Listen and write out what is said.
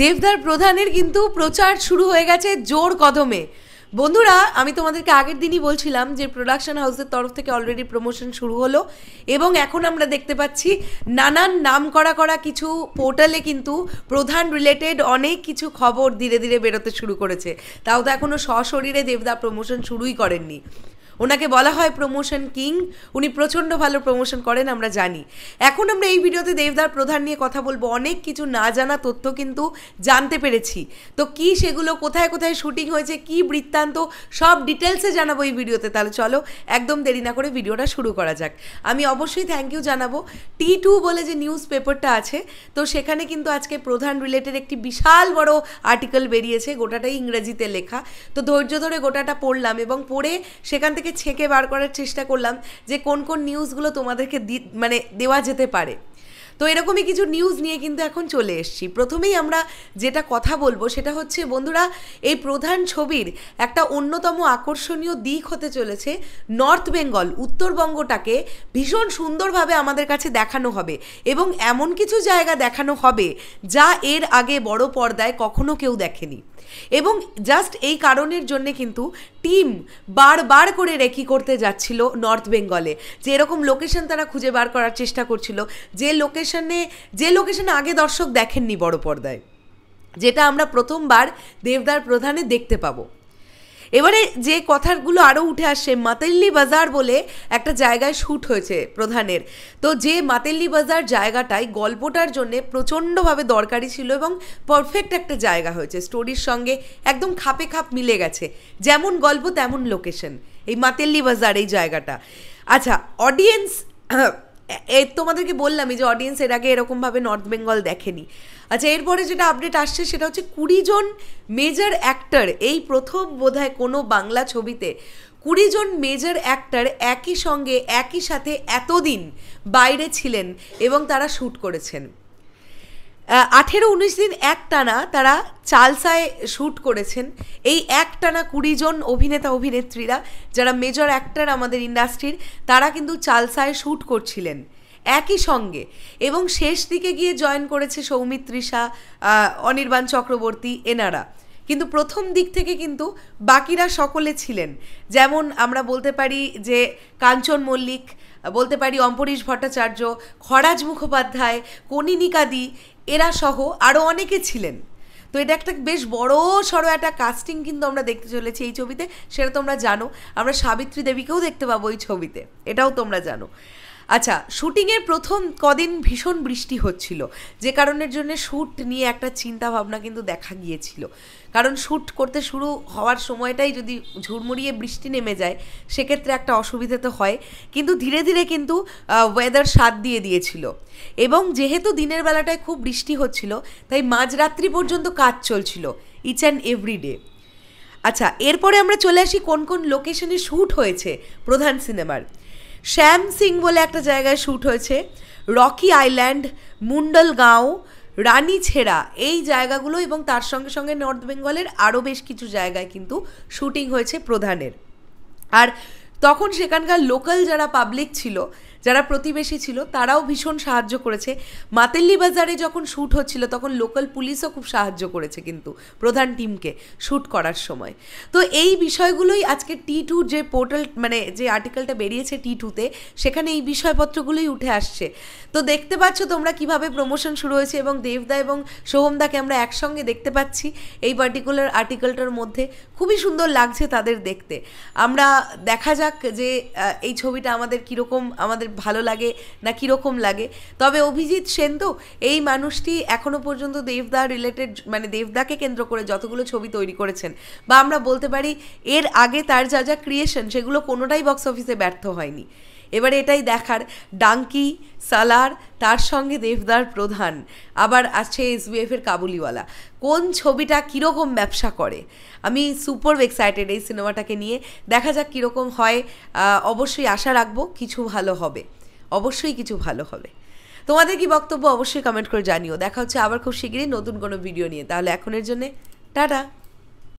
দেবদার প্রধানের কিন্তু প্রচার শুরু হয়ে গেছে জোর কদমে বন্ধুরা আমি তোমাদেরকে আগের দিনই বলছিলাম যে প্রোডাকশন হাউসের তরফ থেকে অলরেডি প্রমোশন শুরু হলো এবং এখন আমরা দেখতে পাচ্ছি নানান নাম করা করা কিছু পোর্টালে কিন্তু প্রধান রিলেটেড অনেক কিছু খবর ধীরে ধীরে বেরোতে শুরু করেছে তাও তো এখনও সশরীরে দেবদা প্রমোশন শুরুই করেননি ওনাকে বলা হয় প্রমোশন কিং উনি প্রচণ্ড ভালো প্রমোশন করেন আমরা জানি এখন আমরা এই ভিডিওতে দেবদার প্রধান নিয়ে কথা বলবো অনেক কিছু না জানা তথ্য কিন্তু জানতে পেরেছি তো কি সেগুলো কোথায় কোথায় শুটিং হয়েছে কি বৃত্তান্ত সব ডিটেলসে জানাবো এই ভিডিওতে তাহলে চলো একদম দেরি না করে ভিডিওটা শুরু করা যাক আমি অবশ্যই থ্যাংক ইউ জানাবো টি টু বলে যে নিউজ পেপারটা আছে তো সেখানে কিন্তু আজকে প্রধান রিলেটেড একটি বিশাল বড় আর্টিকেল বেরিয়েছে গোটাটাই ইংরেজিতে লেখা তো ধৈর্য ধরে গোটাটা পড়লাম এবং পড়ে সেখান থেকে ছেঁকে বার করার চেষ্টা করলাম যে কোন কোন নিউজগুলো তোমাদেরকে মানে দেওয়া যেতে পারে তো এরকমই কিছু নিউজ নিয়ে কিন্তু এখন চলে এসছি প্রথমেই আমরা যেটা কথা বলবো সেটা হচ্ছে বন্ধুরা এই প্রধান ছবির একটা অন্যতম আকর্ষণীয় দিক হতে চলেছে নর্থ বেঙ্গল উত্তরবঙ্গটাকে ভীষণ সুন্দরভাবে আমাদের কাছে দেখানো হবে এবং এমন কিছু জায়গা দেখানো হবে যা এর আগে বড় পর্দায় কখনো কেউ দেখেনি এবং জাস্ট এই কারণের জন্য কিন্তু টিম বারবার করে রেকি করতে যাচ্ছিল নর্থ বেঙ্গলে যে এরকম লোকেশন তারা খুঁজে বার করার চেষ্টা করছিল যে লোকেশনে যে লোকেশনে আগে দর্শক দেখেননি বড় পর্দায় যেটা আমরা প্রথমবার দেবদার প্রধানে দেখতে পাবো এবারে যে কথাগুলো আরও উঠে আসে মাতেল্লি বাজার বলে একটা জায়গায় শ্যুট হয়েছে প্রধানের তো যে মাতেল্লি বাজার জায়গাটায় গল্পটার জন্যে প্রচণ্ডভাবে দরকারি ছিল এবং পারফেক্ট একটা জায়গা হয়েছে স্টোরির সঙ্গে একদম খাপে খাপ মিলে গেছে যেমন গল্প তেমন লোকেশন এই মাতেল্লি বাজার এই জায়গাটা আচ্ছা অডিয়েন্স এর তোমাদেরকে বললামই যে অডিয়েন্স এর আগে এরকমভাবে নর্থ বেঙ্গল দেখেনি আচ্ছা এরপরে যেটা আপডেট আসছে সেটা হচ্ছে কুড়িজন মেজর অ্যাক্টর এই প্রথম বোধহয় কোনো বাংলা ছবিতে কুড়িজন মেজর অ্যাক্টার একই সঙ্গে একই সাথে এতদিন বাইরে ছিলেন এবং তারা শ্যুট করেছেন আঠেরো উনিশ দিন এক টানা তারা চালসায় শ্যুট করেছেন এই এক টানা কুড়ি জন অভিনেতা অভিনেত্রীরা যারা মেজর অ্যাক্টার আমাদের ইন্ডাস্ট্রির তারা কিন্তু চালসায় শ্যুট করছিলেন একই সঙ্গে এবং শেষ দিকে গিয়ে জয়েন করেছে সৌমিত্রিষা অনির্বাণ চক্রবর্তী এনারা কিন্তু প্রথম দিক থেকে কিন্তু বাকিরা সকলে ছিলেন যেমন আমরা বলতে পারি যে কাঞ্চন মল্লিক বলতে পারি অম্পরীশ ভট্টাচার্য খরাজ মুখোপাধ্যায় কনিনিকাদি এরা সহ আরও অনেকে ছিলেন তো এটা একটা বেশ বড় সড়ো একটা কাস্টিং কিন্তু আমরা দেখতে চলেছি এই ছবিতে সেটা তোমরা জানো আমরা সাবিত্রী দেবীকেও দেখতে পাবো এই ছবিতে এটাও তোমরা জানো আচ্ছা শুটিংয়ের প্রথম কদিন ভীষণ বৃষ্টি হচ্ছিল যে কারণের জন্য শ্যুট নিয়ে একটা চিন্তা ভাবনা কিন্তু দেখা গিয়েছিল কারণ শ্যুট করতে শুরু হওয়ার সময়টাই যদি ঝুড়মুড়িয়ে বৃষ্টি নেমে যায় সেক্ষেত্রে একটা অসুবিধে তো হয় কিন্তু ধীরে ধীরে কিন্তু ওয়েদার স্বাদ দিয়ে দিয়েছিল এবং যেহেতু দিনের বেলাটায় খুব বৃষ্টি হচ্ছিল তাই মাঝরাত্রি পর্যন্ত কাজ চলছিল ইচ অ্যান্ড এভরি ডে আচ্ছা এরপরে আমরা চলে আসি কোন কোন লোকেশনে শ্যুট হয়েছে প্রধান সিনেমার শ্যাম সিং বলে একটা জায়গায় শ্যুট হয়েছে রকি আইল্যান্ড মুন্ডলগাঁও রানীছেড়া এই জায়গাগুলো এবং তার সঙ্গে সঙ্গে নর্থ বেঙ্গলের আরও বেশ কিছু জায়গায় কিন্তু শ্যুটিং হয়েছে প্রধানের আর তখন সেখানকার লোকাল যারা পাবলিক ছিল যারা প্রতিবেশী ছিল তারাও ভীষণ সাহায্য করেছে মাতেল্লি বাজারে যখন শ্যুট হচ্ছিল তখন লোকাল পুলিশও খুব সাহায্য করেছে কিন্তু প্রধান টিমকে শ্যুট করার সময় তো এই বিষয়গুলোই আজকে টি টু যে পোর্টাল মানে যে আর্টিকেলটা বেরিয়েছে টি টুতে সেখানে এই বিষয়পত্রগুলোই উঠে আসছে তো দেখতে পাচ্ছ তোমরা কিভাবে প্রমোশন শুরু হয়েছে এবং দেবদা এবং সোহমদাকে আমরা একসঙ্গে দেখতে পাচ্ছি এই পার্টিকুলার আর্টিকেলটার মধ্যে খুবই সুন্দর লাগছে তাদের দেখতে আমরা দেখা যাক যে এই ছবিটা আমাদের কীরকম আমাদের ভালো লাগে না কীরকম লাগে তবে অভিজিৎ সেন তো এই মানুষটি এখনও পর্যন্ত দেবদা রিলেটেড মানে দেবদাকে কেন্দ্র করে যতগুলো ছবি তৈরি করেছেন বা আমরা বলতে পারি এর আগে তার যা যা ক্রিয়েশন সেগুলো কোনোটাই বক্স অফিসে ব্যর্থ হয়নি এবার এটাই দেখার ডাঙ্কি সালার তার সঙ্গে দেবদার প্রধান আবার আছে এসবিএফের কাবুলিওয়ালা কোন ছবিটা কীরকম ব্যবসা করে আমি সুপার এক্সাইটেড এই সিনেমাটাকে নিয়ে দেখা যাক কীরকম হয় অবশ্যই আশা রাখবো কিছু ভালো হবে অবশ্যই কিছু ভালো হবে তোমাদের কি বক্তব্য অবশ্যই কমেন্ট করে জানিও দেখা হচ্ছে আবার খুব শীঘ্রই নতুন কোনো ভিডিও নিয়ে তাহলে এখনের জন্যে টাটা